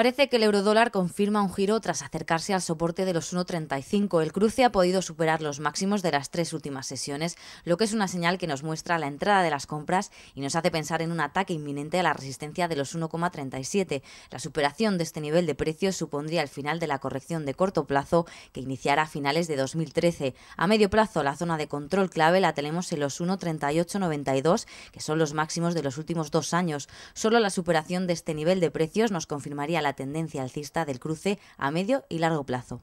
Parece que el eurodólar confirma un giro tras acercarse al soporte de los 1,35. El cruce ha podido superar los máximos de las tres últimas sesiones, lo que es una señal que nos muestra la entrada de las compras y nos hace pensar en un ataque inminente a la resistencia de los 1,37. La superación de este nivel de precios supondría el final de la corrección de corto plazo que iniciará a finales de 2013. A medio plazo, la zona de control clave la tenemos en los 1,3892, que son los máximos de los últimos dos años. Solo la superación de este nivel de precios nos confirmaría la tendencia alcista del cruce a medio y largo plazo.